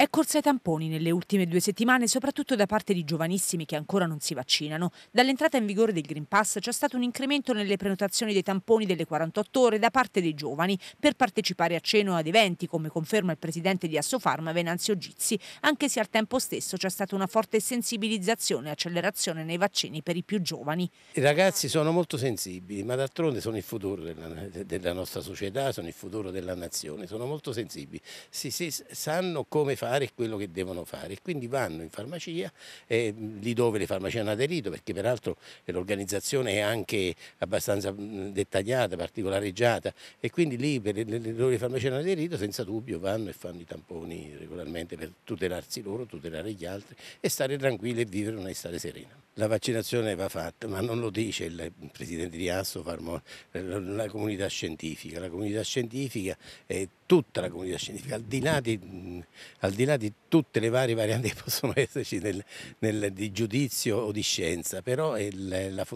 È corsa ai tamponi nelle ultime due settimane, soprattutto da parte di giovanissimi che ancora non si vaccinano. Dall'entrata in vigore del Green Pass c'è stato un incremento nelle prenotazioni dei tamponi delle 48 ore da parte dei giovani per partecipare a cena o ad eventi, come conferma il presidente di Assofarma Venanzio Gizzi, anche se al tempo stesso c'è stata una forte sensibilizzazione e accelerazione nei vaccini per i più giovani. I ragazzi sono molto sensibili, ma d'altronde sono il futuro della, della, nostra società, sono il futuro della nazione, sono molto sensibili, si, si sanno come fare fare e quello che devono fare. E quindi vanno in farmacia, eh, lì dove le farmacie hanno aderito, perché peraltro eh, l'organizzazione è anche abbastanza mm, dettagliata, particolareggiata, e quindi lì per le, dove le farmacie hanno aderito senza dubbio vanno e fanno i tamponi regolarmente per tutelarsi loro, tutelare gli altri e stare tranquilli e vivere una estate serena. La vaccinazione va fatta, ma non lo dice il presidente di Assofarm, eh, la comunità scientifica. La comunità scientifica è eh, tutta la comunità scientifica, al di là di mm, al di là di tutte le varie varianti che possono esserci nel, nel, di giudizio o di scienza, però il, la,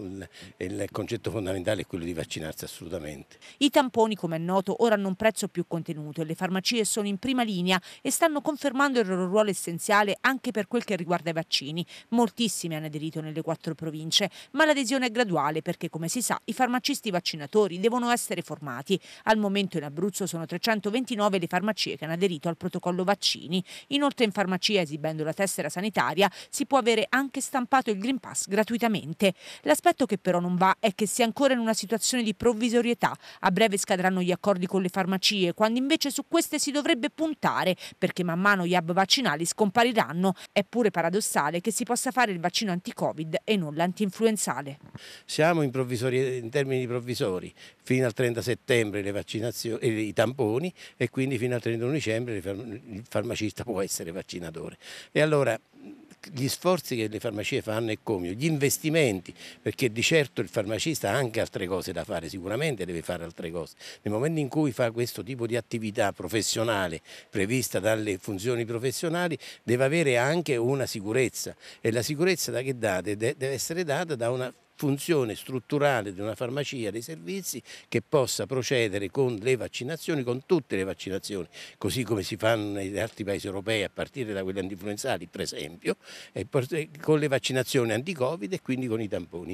il concetto fondamentale è quello di vaccinarsi assolutamente. I tamponi, come è noto, ora hanno un prezzo più contenuto e le farmacie sono in prima linea e stanno confermando il loro ruolo essenziale anche per quel che riguarda i vaccini. Moltissime hanno aderito nelle quattro province, ma l'adesione è graduale perché, come si sa, i farmacisti vaccinatori devono essere formati. Al momento in Abruzzo sono 329 le farmacie che hanno aderito al protocollo vaccinale vaccini. Inoltre in farmacia, esibendo la tessera sanitaria, si può avere anche stampato il Green Pass gratuitamente. L'aspetto che però non va è che si è ancora in una situazione di provvisorietà. A breve scadranno gli accordi con le farmacie, quando invece su queste si dovrebbe puntare, perché man mano gli hub vaccinali scompariranno. È pure paradossale che si possa fare il vaccino anti-Covid e non l'anti-influenzale. Siamo in, in, termini provvisori, fino al 30 settembre le vaccinazioni, eh, i tamponi e quindi fino al 31 dicembre il farmacista può essere vaccinatore. E allora gli sforzi che le farmacie fanno e come, gli investimenti, perché di certo il farmacista ha anche altre cose da fare, sicuramente deve fare altre cose. Nel momento in cui fa questo tipo di attività professionale prevista dalle funzioni professionali, deve avere anche una sicurezza e la sicurezza da che date deve essere data da una funzione strutturale di una farmacia dei servizi che possa procedere con le vaccinazioni, con tutte le vaccinazioni, così come si fanno negli altri paesi europei a partire da quelle antinfluenzali per esempio, con le vaccinazioni anti-covid e quindi con i tamponi.